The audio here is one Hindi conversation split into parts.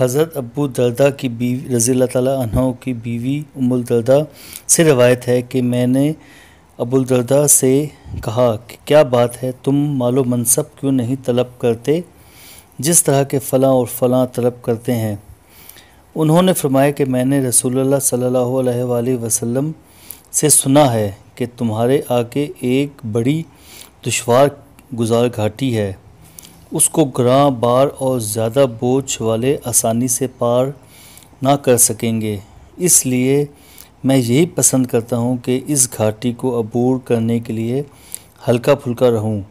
हज़रत अबू दर्दा की बीवी रज़ी तह की बीवी उमुल दर्दा से रवायत है कि मैंने अबुल दर्दा से कहा कि क्या बात है तुम मालो मनसब क्यों नहीं तलब करते जिस तरह के फ़लाँ और फ़लाँ तलब करते हैं उन्होंने फरमाया कि मैंने रसूलुल्लाह सल्लल्लाहु अलैहि वसल्लम से सुना है कि तुम्हारे आगे एक बड़ी दुशवार गुजार घाटी है उसको ग्रां बार और ज़्यादा बोझ वाले आसानी से पार ना कर सकेंगे इसलिए मैं यही पसंद करता हूँ कि इस घाटी को अबूर करने के लिए हल्का फुल्का रहूँ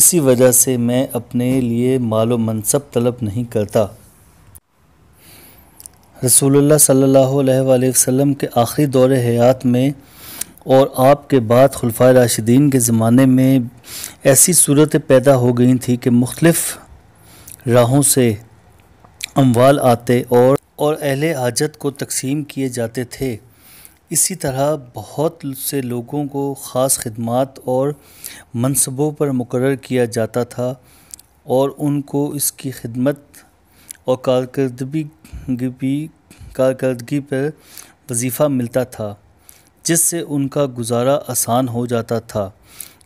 इसी वजह से मैं अपने लिए मालो मनसब तलब नहीं करता रसूलुल्लाह सल्लल्लाहु अलैहि वसल्लम के आखिरी दौरे हयात में और आपके बाद खुलफा राशिदीन के ज़माने में ऐसी सूरत पैदा हो गई थी कि मुख्तलफ़ राहों से अमवाल आते और और अहल हाजत को तकसीम किए जाते थे इसी तरह बहुत से लोगों को ख़ास खदमात और मनसबों पर मुकर किया जाता था और उनको इसकी खिदमत और कारकर्दगी भी कारकर्दगी पर वजीफ़ा मिलता था जिससे उनका गुजारा आसान हो जाता था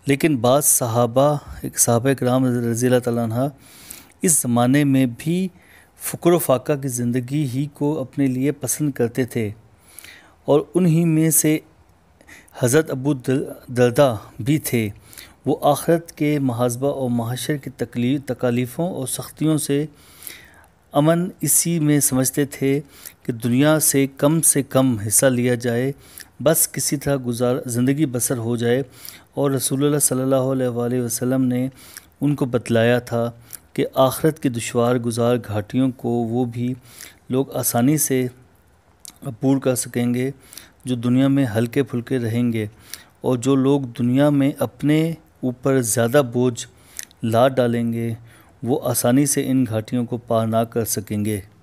लेकिन बाद सहाबा एक साहब कराम रज़ी तह इस ज़माने में भी फ़क्र फाका की ज़िंदगी ही को अपने लिए पसंद करते थे और उन्हीं में से हज़रत अबू दर्दा भी थे वो आखरत के महाजबा और महाशर की तकलीफ तकालीफ़ों और सख्तियों से अमन इसी में समझते थे कि दुनिया से कम से कम हिस्सा लिया जाए बस किसी तरह गुजार ज़िंदगी बसर हो जाए और रसूलुल्लाह सल्लल्लाहु अलैहि वसल्लम ने उनको बतलाया था कि आखरत की दुशवार गुजार घाटियों को वो भी लोग आसानी से पूर कर सकेंगे जो दुनिया में हल्के फुल्के रहेंगे और जो लोग दुनिया में अपने ऊपर ज़्यादा बोझ ला डालेंगे वो आसानी से इन घाटियों को पार ना कर सकेंगे